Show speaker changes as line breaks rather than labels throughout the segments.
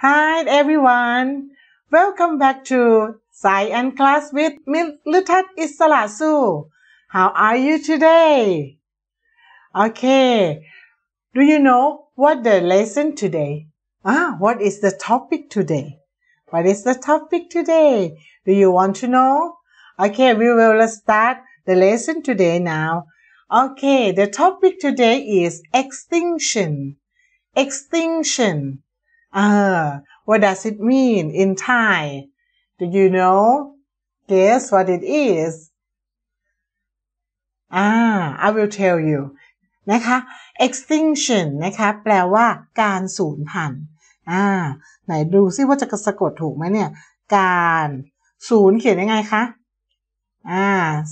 Hi everyone. Welcome back to Science Class with Miss Lutat Isalasu. How are you today? Okay. Do you know what the lesson today? Ah, what is the topic today? What is the topic today? Do you want to know? Okay, we will start the lesson today now. Okay, the topic today is extinction. Extinction. what does it mean in Thai? Do you know? Guess what it is? Ah, I will tell you นะคะ extinction นะคะ แปลว่า การสูญพันธุ์อ่าไหนดูซิว่าจะสะกดถูกไหมเนี่ย การศูนย์เขียนยังไงคะอ่า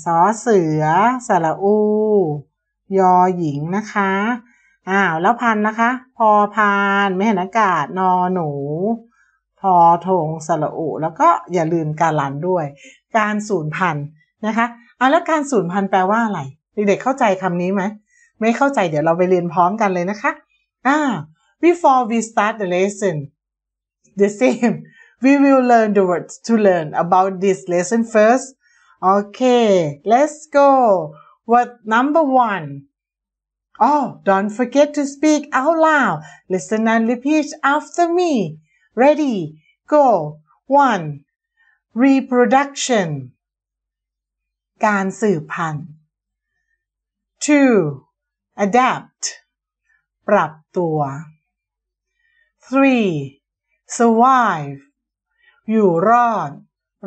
สอเสือสระอู ยอหญิงนะคะอ้าวแล้วพันนะคะ พอพาน ไม่เห็นอากาศ นอหนู พอทง สระอุ แล้วก็อย่าลืมการลันด้วย การสูญพันธุ์นะคะเอาแล้วการสูญพันธุ์แปลว่าอะไร เด็กๆเข้าใจคำนี้ไหม ไม่เข้าใจเดี๋ยวเราไปเรียนพร้อมกันเลยนะคะ อ่า before we start the lesson the same we will learn the words to learn about this lesson first okay let's go word number one Oh, don't forget to speak out loud. Listen and repeat after me. Ready, go. One. Reproduction. การสืบพันธุ์ Two. Adapt. ปรับตัว Three. Survive. อยู่รอด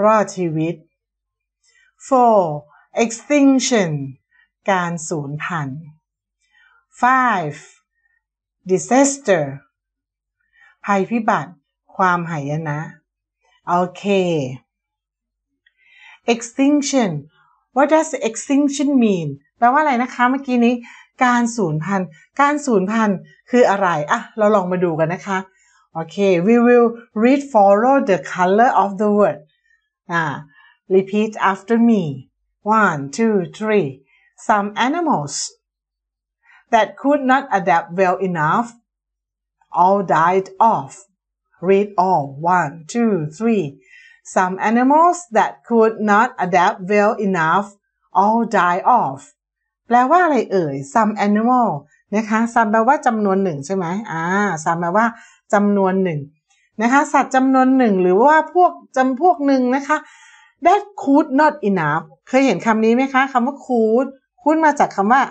รอดชีวิต Four. Extinction. การสูญพันธุ์ five disaster ภัยพิบัติ ความหายนะโอเค extinction what does extinction mean แปลว่าอะไรนะคะ เมื่อกี้นี้การสูญพันธุ์การสูญพันธุ์คืออะไรอะเราลองมาดูกันนะคะโอเค we will read follow the color of the word อ่า repeat after me one two three some animals that could not adapt well enough all died off. Read all. One, two, three. Some animals that could not adapt well enough all die off. แปลว่าอะไรเอ่ย some animal นะคะ some แปลว่าจำนวนหนึ่งใช่ไหมอ่า some แปลว่าจำนวนหนึ่ง นะคะ สัตว์จำนวนหนึ่งหรือว่าพวกจำพวกหนึ่งนะคะ that could not enough เคยเห็นคำนี้ไหมคะ คำว่า could คุ้นมาจากคำว่า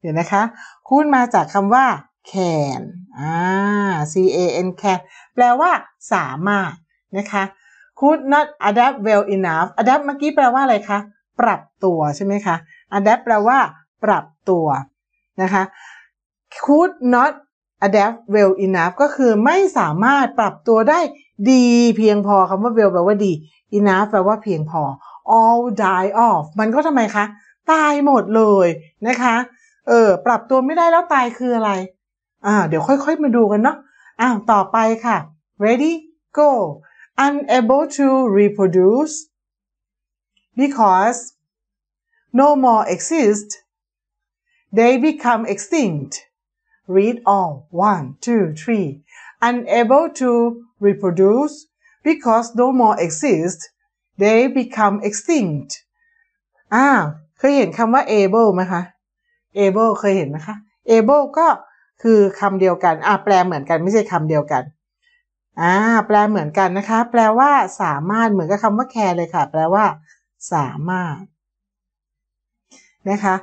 เดี๋ยวนะคะคูณมาจากคำว่า can อ่า c a n can แปลว่าสามารถนะคะ could not adapt well enough adapt เมื่อกี้แปลว่าอะไรคะ ปรับตัวใช่ไหมคะ adapt แปลว่าปรับตัวนะคะ could not adapt well enough ก็คือไม่สามารถปรับตัวได้ดีเพียงพอคำว่า well แปลว่าดี enough แปลว่าเพียงพอ all die off มันก็ทำไมคะตายหมดเลยนะคะ เออ ปรับตัวไม่ได้แล้วตายคืออะไร อ่า เดี๋ยวค่อยๆมาดูกันเนาะ อ้าว ต่อไปค่ะ ready go unable to reproduce because no more exist they become extinct read all one two three unable to reproduce because no more exist they become extinct อ้าวเคยเห็นคำว่า able ไหมคะ able เคยเห็นไหมคะ able ก็คือคำเดียวกันอ่ะแปลเหมือนกันไม่ใช่คำเดียวกันอ่าแปลเหมือนกันนะคะ แปลว่าสามารถเหมือนกับคำว่า care เลยค่ะ แปลว่าสามารถนะคะ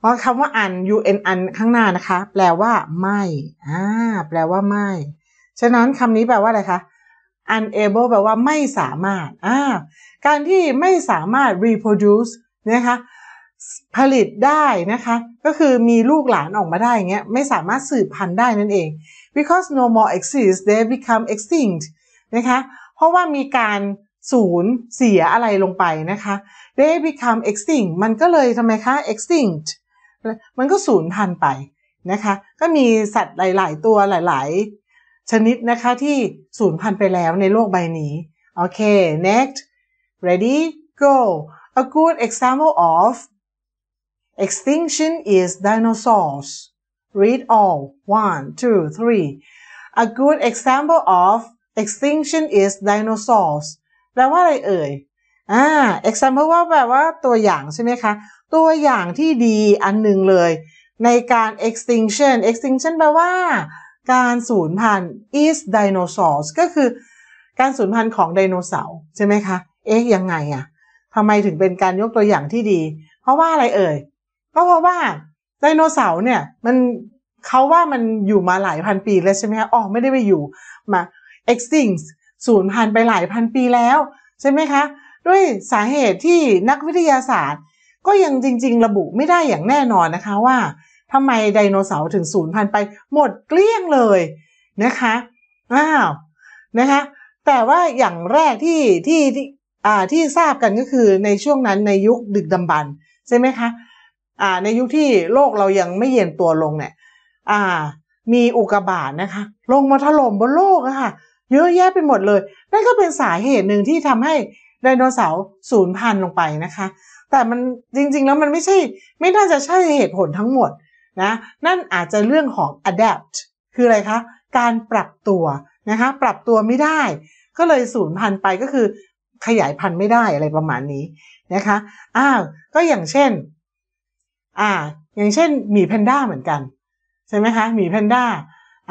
พราะคำว่า un un un ข้างหน้านะคะ แปลว่าไม่อ่าแปลว่าไม่ ฉะนั้นคำนี้แปลว่าอะไรคะ unable แปลว่าไม่สามารถอ่าการที่ไม่สามารถ reproduce นะคะผลิตได้นะคะก็คือมีลูกหลานออกมาได้เงี้ยไม่สามารถสืบพันธุ์ได้นั่นเอง because no more exist they become extinct นะคะเพราะว่ามีการสูญเสียอะไรลงไปนะคะ they become extinct มันก็เลยทำไมคะ extinct มันก็สูญพันธุ์ไปนะคะก็มีสัตว์หลายๆตัวหลายๆ ชนิดนะคะที่สูญพันธุ์ไปแล้วในโลกใบนี้โอเค next ready go A good example of extinction is dinosaurs. Read all. One, two, three. A good example of extinction is dinosaurs. แปลว่าอะไรเอ่ยอ่า example ว่าแปลว่าตัวอย่างใช่ไหมคะ ตัวอย่างที่ดีอันหนึ่งเลย ในการ extinction extinction แปลว่า การสูญพันธุ์ is dinosaurs ก็คือการสูญพันธุ์ของไดโนเสาร์ ใช่ไหมคะ เอ๊ะ ยังไงอะทำไมถึงเป็นการยกตัวอย่างที่ดี เพราะว่าอะไรเอ่ย ก็เพราะว่าไดโนเสาร์เนี่ยมันเขาว่ามันอยู่มาหลายพันปีแล้วใช่ไหมคะอ๋อไม่ได้ไปอยู่มา extinct สูญพันไปหลายพันปีแล้วใช่ไหมคะด้วยสาเหตุที่นักวิทยาศาสตร์ ก็ยังจริง ๆ ระบุไม่ได้อย่างแน่นอนนะคะว่าทำไมไดโนเสาร์ถึงสูญพันไปหมดเกลี้ยงเลยนะคะ อ้าว นะคะแต่ว่าอย่างแรกที่ที่่าที่ทราบกันก็คือในช่วงนั้นในยุคดึกดำบรรใช่ไหมคะอ่าในยุคที่โลกเรายังไม่เย็นตัวลงเนี่ยอ่ามีอุกกาบาตนะคะ ลงมาถล่มบนโลกอะค่ะเยอะแยะไปหมดเลย นั่นก็เป็นสาเหตุหนึ่งที่ทำให้ไดโนเสาร์สูญพันธุ์ลงไปนะคะ แต่มันจริงๆแล้วมันไม่ใช่ ไม่น่าจะใช่เหตุผลทั้งหมดนะนั่นอาจจะเรื่องของ adapt คืออะไรคะ การปรับตัวนะคะปรับตัวไม่ได้ ก็เลยสูญพันธุ์ไปก็คือขยายพันธุ์ไม่ได้อะไรประมาณนี้นะคะ อ้าว ก็อย่างเช่นอ่าอย่างเช่นหมีแพนด้าเหมือนกัน ใช่ไหมคะหมีแพนด้า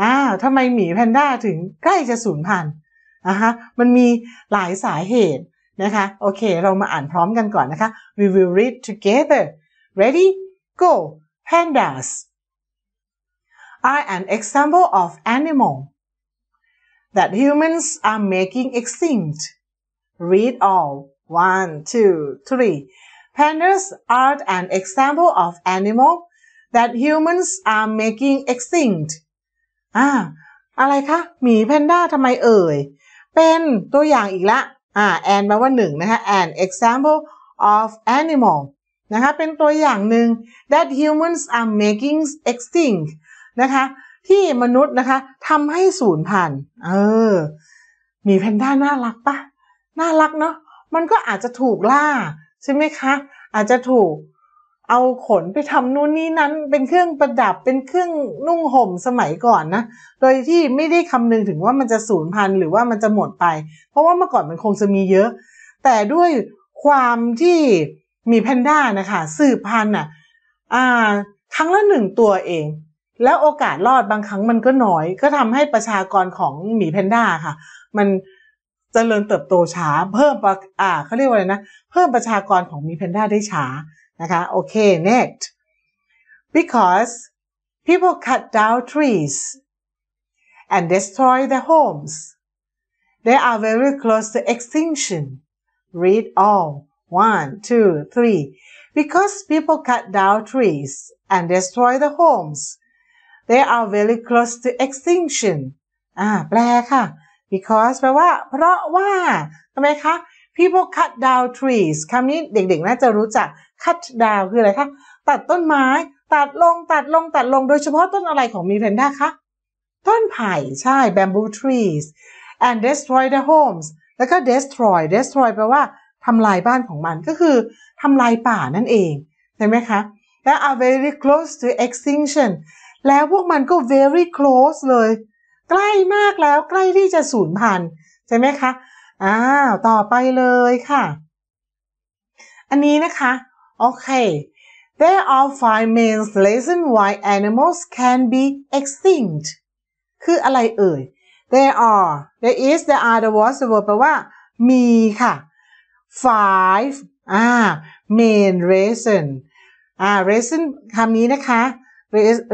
อ้าว ทำไมหมีแพนด้าถึงใกล้จะสูญพันธุ์นะคะมันมีหลายสาเหตุนะคะ โอเค เรามาอ่านพร้อมกันก่อนนะคะ we will read together ready go pandas are an example of animal that humans are making extinct Read all. One, two, three. Pandas are an example of animal that humans are making extinct อ่าอะไรคะหมีแพนด้าทำไมเอ่ย เป็นตัวอย่างอีกละอ่า an แปลว่าหนึ่งนะคะ an example of animal นะคะ เป็นตัวอย่างหนึ่ง that humans are making extinct นะคะ ที่มนุษย์นะคะทำให้สูญพันธุ์ เออหมีแพนด้าน่ารักปะน่ารักเนาะ มันก็อาจจะถูกล่าใช่ไหมคะ อาจจะถูกเอาขนไปทำนู่นนี่นั้นเป็นเครื่องประดับเป็นเครื่องนุ่งห่มสมัยก่อนนะ โดยที่ไม่ได้คำนึงถึงว่ามันจะสูญพันธุ์หรือว่ามันจะหมดไป เพราะว่าเมื่อก่อนมันคงจะมีเยอะ แต่ด้วยความที่มีแพนด้านะคะสืบพันธุ์อ่ะครั้งละหนึ่งตัวเอง แล้วโอกาสรอดบางครั้งมันก็น้อย ก็ทำให้ประชากรของหมีแพนด้าค่ะ มันจริญเติบโตช้าเพิ่มอ่าเขาเรียกว่าอะไรนะเพิ่มประชากรของมีแพนด้าได้ช้านะคะ โอเค next because people cut down trees and destroy their homes they are very close to extinction read all one two three because people cut down trees and destroy t h e homes they are very close to extinction อ่า แปลค่ะ because แปลว่าเพราะว่าทำไมคะ people cut down trees คำนี้เด็กๆ น่าจะรู้จัก cut down คืออะไรคะ ตัดต้นไม้ ตัดลง ตัดลง ตัดลง โดยเฉพาะต้นอะไรของมีแพนด้าคะ ต้นไผ่ ใช่ bamboo trees and destroy the homes แล้วก็ destroy destroy แปลว่าทำลายบ้านของมัน ก็คือทำลายป่านั่นเองเห็นไหมคะและ are very close to extinction แล้วพวกมันก็ very close เลยใกล้มากแล้วใกล้ที่จะสูญพันธุ์ใช่ไหมคะอ้าวต่อไปเลยค่ะ อันนี้นะคะโอเค There are five main reasons why animals can be extinct คืออะไรเอ่ย There are there is there are the was the word แปลว่า มีค่ะ five อ่า main reason อ่า reason คำนี้นะคะ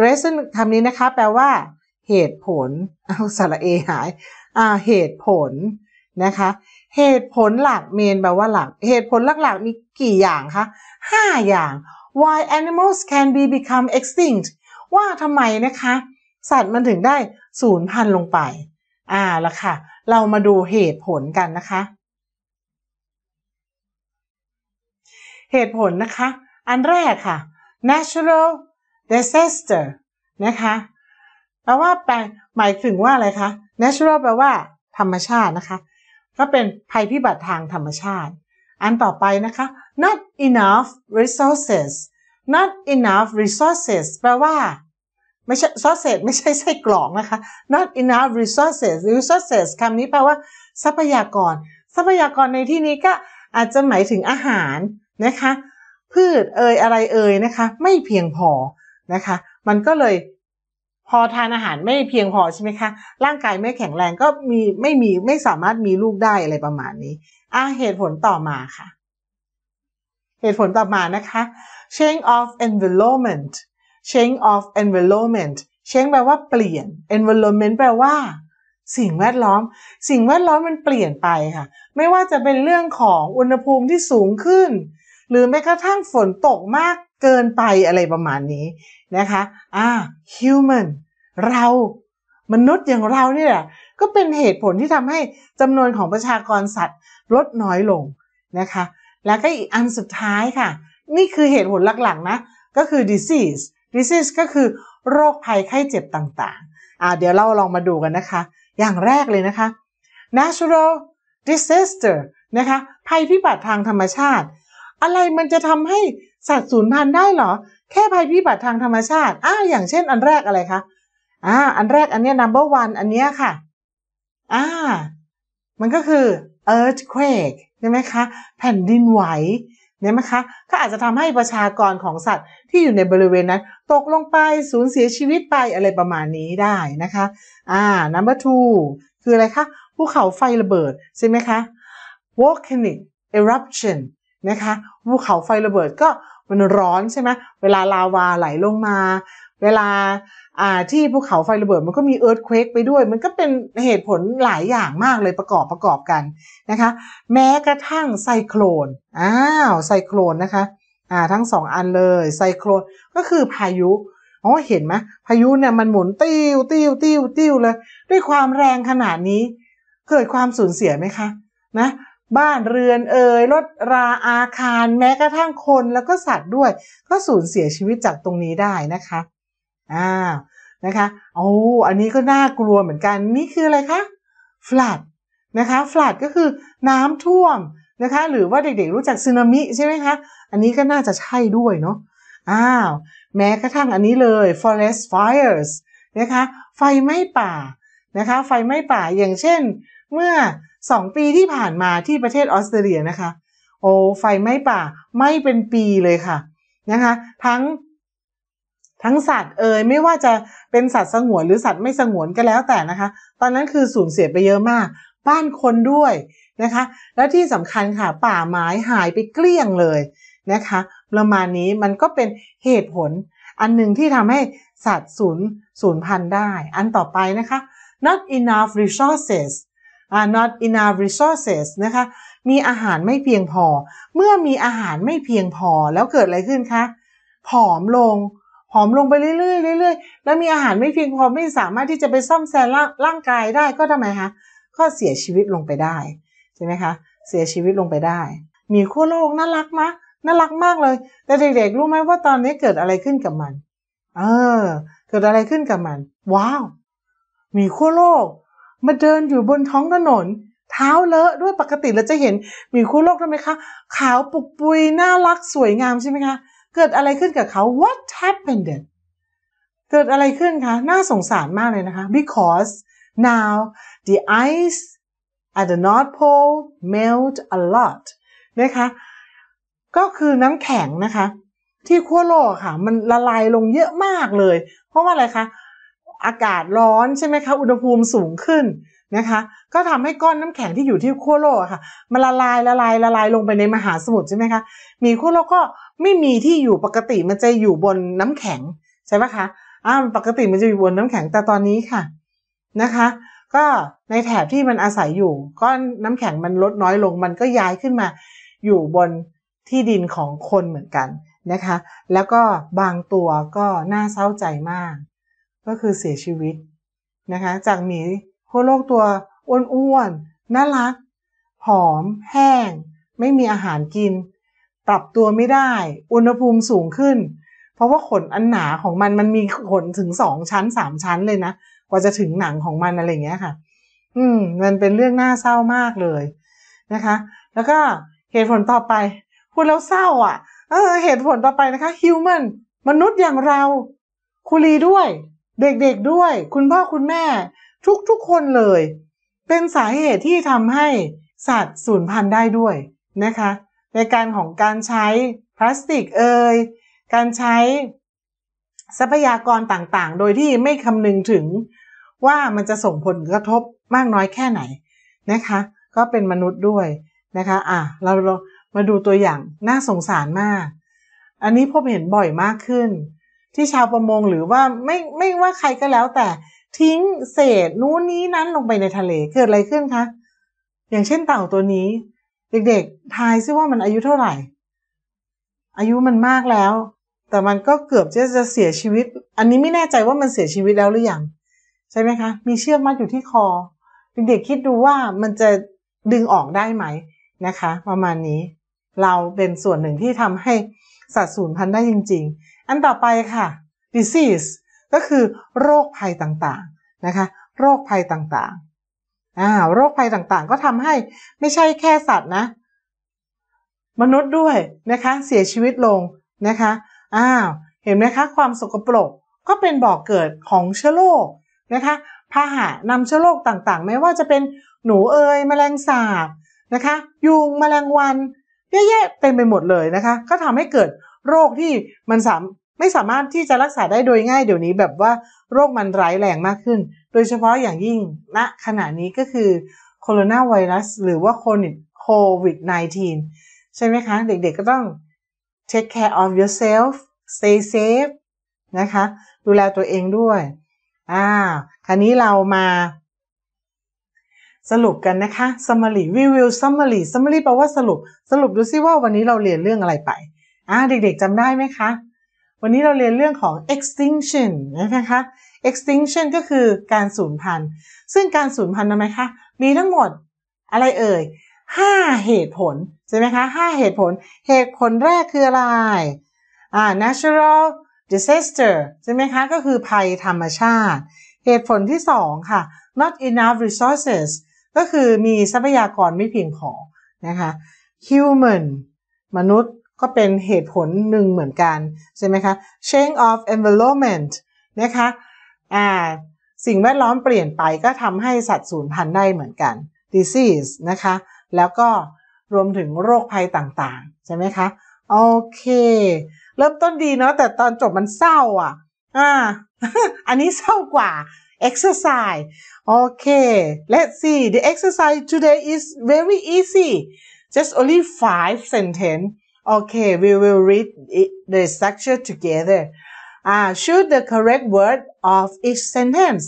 reason คำนี้นะคะ แปลว่าเหตุผลเอาสระเอหายอ่าเหตุผลนะคะเหตุผลหลักเมนแปลว่าหลักเหตุผลหลักๆมีกี่อย่างคะห้าอย่าง why animals can be become extinct ว่าทำไมนะคะสัตว์มันถึงได้สูญพันธุ์ลงไปอ่าละค่ะ เรามาดูเหตุผลกันนะคะ เหตุผลนะคะ อันแรกค่ะ natural disaster นะคะแปลว่าแปลหมายถึงว่าอะไรคะ natural แปลว่า ธรรมชาตินะคะก็เป็นภัยพิบัติทางธรรมชาติ อันต่อไปนะคะ not enough resources not enough resources แปลว่า ไม่ใช่ resources ไม่ใช่ใส่กล่องนะคะ not enough resources resources คำนี้แปลว่า ทรัพยากร ทรัพยากรในที่นี้ก็อาจจะหมายถึงอาหารนะคะ พืชเอ่ยอะไรเอ่ยนะคะ ไม่เพียงพอนะคะ มันก็เลยพอทานอาหารไม่เพียงพอใช่ไหมคะ ร่างกายไม่แข็งแรงก็มีไม่มีไม่สามารถมีลูกได้อะไรประมาณนี้อ่ะเหตุผลต่อมาค่ะ เหตุผลต่อมานะคะ change of environment change of environment change แปลว่าเปลี่ยน environment แปลว่า สิ่งแวดล้อม สิ่งแวดล้อมมันเปลี่ยนไปค่ะ ไม่ว่าจะเป็นเรื่องของอุณหภูมิที่สูงขึ้น หรือแม้กระทั่งฝนตกมากเกินไปอะไรประมาณนี้นะคะอ่า human เรามนุษย์อย่างเราเนี่แหละก็เป็นเหตุผลที่ทำให้จำนวนของประชากรสัตว์ ลดน้อยลงนะคะ แล้วก็อีกอันสุดท้ายค่ะ นี่คือเหตุผลหลัก ๆ นะ ก็คือ disease disease ก็คือโรคภัยไข้เจ็บต่างๆ อ่า เดี๋ยวเราลองมาดูกันนะคะ อย่างแรกเลยนะคะ natural disaster นะคะ ภัยพิบัติทางธรรมชาติ อะไรมันจะทำให้สัตว์สูญพันธุ์ได้เหรอ แค่ภัยพิบัติทางธรรมชาติอ้าอย่างเช่นอันแรกอะไรคะ อ่า อันแรกอันเนี้ย number one อันเนี้ยค่ะ อ่า มันก็คือ earthquake ใช่ไหมคะแผ่นดินไหวเนี่ยไหมคะก็อาจจะทำให้ประชากรของสัตว์ที่อยู่ในบริเวณนั้น ตกลงไปสูญเสียชีวิตไปอะไรประมาณนี้ได้นะคะอ่า number two คืออะไรคะภูเขาไฟระเบิดใช่ไหมคะ volcanic eruption นะคะภูเขาไฟระเบิดก็มันร้อนใช่ไหมเวลาลาวาไหลลงมา เวลาที่ภูเขาไฟระเบิดมันก็มีเอิร์ธเควกไปด้วย มันก็เป็นเหตุผลหลายอย่างมากเลยประกอบประกอบกันนะคะ แม้กระทั่งไซโคลนอ้าวไซโคลนนะคะอ่าทั้งสองอันเลยไซโคลนก็คือพายุอ๋อเห็นไหมพายุเนี่ยมันหมุนติ้วติ้วติ้วติ้วเลย ด้วยความแรงขนาดนี้ เกิดความสูญเสียไหมคะนะบ้านเรือนเอ่ยรถราอาคาร แม้กระทั่งคนแล้วก็สัตว์ด้วย ก็สูญเสียชีวิตจากตรงนี้ได้นะคะอ้าวนะคะโอ้อันนี้ก็น่ากลัวเหมือนกันนี่คืออะไรคะฟลัดนะคะฟลัดก็คือน้ำท่วมนะคะหรือว่าเด็กๆรู้จักสึนามิ ใช่ไหมคะ อันนี้ก็น่าจะใช่ด้วยเนาะอ้าวแม้กระทั่งอันนี้เลย forest fires นะคะไฟไหม้ป่านะคะ ไฟไหม้ป่าอย่างเช่น เมื่อสองปีที่ผ่านมาที่ประเทศออสเตรเลียนะคะโอ้ไฟไหม้ป่าไม่เป็นปีเลยค่ะนะคะทั้งทั้งสัตว์เอ่ยไม่ว่าจะเป็นสัตว์สงวนหรือสัตว์ไม่สงวนก็แล้วแต่นะคะตอนนั้นคือสูญเสียไปเยอะมาก บ้านคนด้วยนะคะและที่สำคัญค่ะป่าไม้หายไปเกลี้ยงเลยนะคะประมาณนี้มันก็เป็นเหตุผลอันหนึ่งที่ทำให้สัตว์สูญสูญพันธุ์ได้ อันต่อไปนะคะ not enough resources are not enough resources นะคะ มีอาหารไม่เพียงพอ เมื่อมีอาหารไม่เพียงพอแล้วเกิดอะไรขึ้นคะ ผอมลง ผอมลงไปเรื่อยๆเรื่อยๆแล้วมีอาหารไม่เพียงพอไม่สามารถที่จะไปซ่อมแซมร่างกายได้ก็ทำไมคะก็เสียชีวิตลงไปได้ ใช่ไหมคะ เสียชีวิตลงไปได้ มีขั้วโลก น่ารักมะ น่ารักมากเลย แต่เด็กๆรู้ไหมว่าตอนนี้เกิดอะไรขึ้นกับมัน เออ เกิดอะไรขึ้นกับมัน ว้าว มีขั้วโลกมาเดินอยู่บนท้องถนน เท้าเลอะด้วยปกติเราจะเห็นหมีคู่โลกทำไมคะ ขาวปุกปุยน่ารักสวยงามใช่ไหมคะเกิดอะไรขึ้นกับเขา what happened เกิดอะไรขึ้นคะ น่าสงสารมากเลยนะคะ because now the ice at the North Pole melt a lot นะคะ ก็คือน้ำแข็งนะคะ ที่ขั้วโลกค่ะ มันละลายลงเยอะมากเลย เพราะว่าอะไรคะอากาศร้อนใช่ไหมคะอุณหภูมิ สูงขึ้นนะคะ ก็ทำให้ก้อนน้ำแข็งที่อยู่ที่ขั้วโลกค่ะมันละลายละลายละลายลงไปในมหาสมุทรใช่ไหมคะมีขั้วโลกก็ไม่มีที่อยู่ปกติมันจะอยู่บนน้ำแข็งใช่ไหมคะอ่าปกติมันจะอยู่บนน้ำแข็งแต่ตอนนี้ค่ะนะคะ ก็ในแถบที่มันอาศัยอยู่ก้อนน้ำแข็งมันลดน้อยลงมันก็ย้ายขึ้นมา อยู่บนที่ดินของคนเหมือนกันนะคะ แล้วก็บางตัวก็น่าเศร้าใจมากก็คือเสียชีวิตนะคะ จากหมีขั้วโลกตัวอ้วนๆน่ารัก ผอม แห้ง ไม่มีอาหารกินปรับตัวไม่ได้ อุณหภูมิสูงขึ้น เพราะว่าขนอันหนาของมันมันมีขนถึงสองชั้นสามชั้นเลยนะ กว่าจะถึงหนังของมันอะไรเงี้ยค่ะ อืมมันเป็นเรื่องน่าเศร้ามากเลยนะคะ แล้วก็เหตุผลต่อไปพูดแล้วเศร้าอ่ะเออ เหตุผลต่อไปนะคะ human มนุษย์อย่างเราคุรีด้วยเด็กๆดด้วยคุณพ่อคุณแม่ทุกๆ คนเลย เป็นสาเหตุที่ทำให้สัตว์สูญพันธุ์ได้ด้วยนะคะ ในการของการใช้พลาสติกเอ่ยการใช้ทรัพยากรต่างๆ โดยที่ไม่คำนึงถึงว่ามันจะส่งผลกระทบมากน้อยแค่ไหนนะคะ ก็เป็นมนุษย์ด้วยนะคะอ่ะเรามาดูตัวอย่างน่าสงสารมาก อันนี้พบเห็นบ่อยมากขึ้นที่ชาวประมงหรือว่าไม่ไม่ว่าใครก็แล้ว แต่ทิ้งเศษนู้นนี้นั้นลงไปในทะเลเกิดอะไรขึ้นคะอย่างเช่นเต่าตัวนี้เด็กๆ ทายซิว่ามันอายุเท่าไหร่ อายุมันมากแล้ว แต่มันก็เกือบจะจะเสียชีวิต อันนี้ไม่แน่ใจว่ามันเสียชีวิตแล้วหรือยังใช่ไหมคะมีเชือกมัดอยู่ที่คอเด็กๆคิดดูว่ามันจะดึงออกได้ไหมนะคะ ประมาณนี้ เราเป็นส่วนหนึ่งที่ทำให้สัตว์สูญพันธุ์ได้จริงอันต่อไปค่ะ disease ก็คือโรคภัยต่างๆ นะคะ โรคภัยต่างๆอ่าโรคภัยต่างๆ ก็ทำให้ไม่ใช่แค่สัตว์นะ มนุษย์ด้วยนะคะ เสียชีวิตลงนะคะ อ้าว เห็นไหมคะ ความสกปรกก็เป็นบ่อกเกิดของเชื้อโรคนะคะพาหะนำเชื้อโรคต่างๆ ไม่ว่าจะเป็นหนูเอยแมลงสาบนะคะ ยุงแมลงวันเยอะแยะเต็มไปหมดเลยนะคะ ก็ทำให้เกิดโรคที่มันสามไม่สามารถที่จะรักษาได้โดยง่ายเดี๋ยวนี้แบบว่าโรคมันร้ายแรงมากขึ้น โดยเฉพาะอย่างยิ่งณนะขณะนี้ก็คือโคโรนาไวรัสหรือว่าโควิดโควิด -19 ใช่ไหมคะ เด็กๆก็ต้อง take care of yourself stay safe นะคะ ดูแลตัวเองด้วยอ่าคราวนี้เรามาสรุปกันนะคะ summary we will summary summary แปลว่าสรุป สรุปดูซิว่าวันนี้เราเรียนเรื่องอะไรไปอ่าเด็กๆจำได้ไหมคะ วันนี้เราเรียนเรื่องของ extinction นะคะ extinction ก็คือการสูญพันธุ์ ซึ่งการสูญพันธุ์ทำไมคะ มีทั้งหมด อะไรเอ่ย ห้าเหตุผลใช่ไหมคะห้าเหตุผล เหตุผลแรกคืออะไรอ่า natural disaster ใช่ไหมคะ ก็คือภัยธรรมชาติ เหตุผลที่สองค่ะ not enough resources ก็คือมีทรัพยากรไม่เพียงพอนะคะ human มนุษย์ก็เป็นเหตุผลหนึ่งเหมือนกัน ใช่ไหมคะ change of environment นะคะ อ่า สิ่งแวดล้อมเปลี่ยนไปก็ทำให้สัตว์สูญพันธุ์ได้เหมือนกัน disease นะคะ แล้วก็รวมถึงโรคภัยต่างๆ ใช่ไหมคะ โอเค เริ่มต้นดีเนาะ แต่ตอนจบมันเศร้าอ่ะ อ่า อันนี้เศร้ากว่า exercise โอเค let's see the exercise today is very easy just only five sentence Okay, we will read it, the structure together. Uh, choose the correct word of each sentence.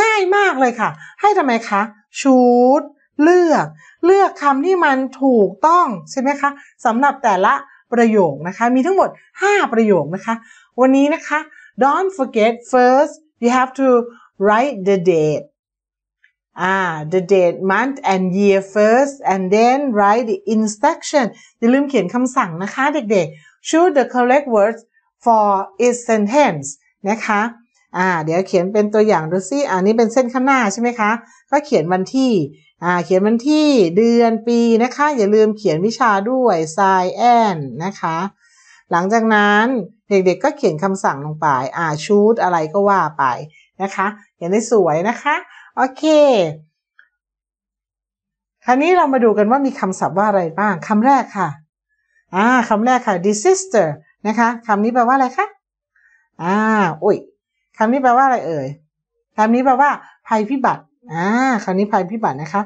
ง่ายมากเลยค่ะ ให้ทำไมคะ choose เลือก เลือกคำที่มันถูกต้องใช่ไหมคะสำหรับแต่ละประโยคนะคะ มีทั้งหมด 5 ประโยคนะคะ วันนี้นะคะ don't forget first you have to write the date ่ h the date month and year first and then write the instruction อย่าลืมเขียนคำสั่งนะคะเด็กๆ choose the correct words for each sentence นะคะอ่าเดี๋ยวเขียนเป็นตัวอย่างดูซิอันนี้เป็นเส้นข้างหน้าใช่ไหมคะก็เขียนวันที่อ่าเขียนวันที่ เดือนปีนะคะ อย่าลืมเขียนวิชาด้วย s i g n and นะคะ หลังจากนั้นเด็กๆก็เขียนคำสั่งลงไปอ่าช s ดอะไรก็ว่าไปนะคะเขียนได้สวยนะคะโอเคคราวนี้เรามาดูกันว่ามีคำศัพท์ว่าอะไรบ้าง คำแรกค่ะ อ่าคำแรกค่ะ d i s i s t e r นะคะคำนี้แปลว่าอะไรคะ อ่าอุ้ยคำนี้แปลว่าอะไรเอ่ย คำนี้แปลว่าภัยพิบัติ อ่าคำนี้ภัยพิบัตินะคะ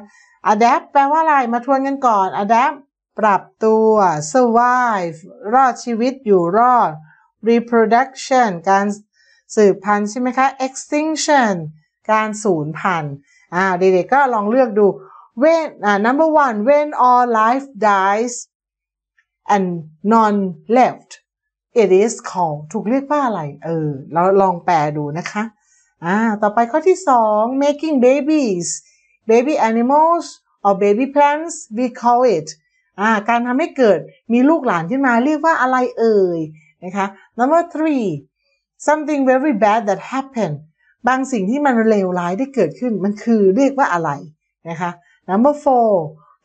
adapt แปลว่าอะไร มาทวนกันก่อน adapt ปรับตัว survive รอดชีวิตอยู่รอด reproduction การสืบพันธุ์ใช่ไหมคะ extinction การสูญพันธุ์อ่าเด็กๆก็ลองเลือกดู when อ่า number one when all life dies and none left it is called ถูกเรียกว่าอะไร เออเราลองแปลดูนะคะอ่าต่อไปข้อที่สอง making babies baby animals or baby plants we call it อ่าการทำให้เกิดมีลูกหลานขึ้นมาเรียกว่าอะไรเอ่ยนะคะ number three something very bad that happened บางสิ่งที่มันเลวร้ายได้เกิดขึ้น มันคือเรียกว่าอะไรนะคะ number four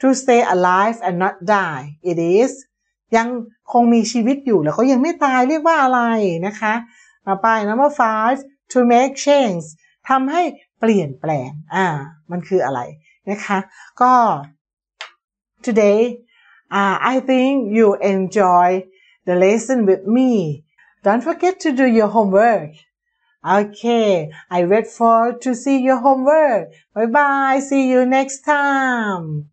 to stay alive and not die it is ยังคงมีชีวิตอยู่แล้วก็ยังไม่ตายเรียกว่าอะไรนะคะต่อไป number five to make change ทำให้เปลี่ยนแปลง อ่า มันคืออะไรนะคะก็ today uh, I think you enjoy the lesson with me don't forget to do your homework Okay, I wait for to see your homework. Bye bye. See you next time.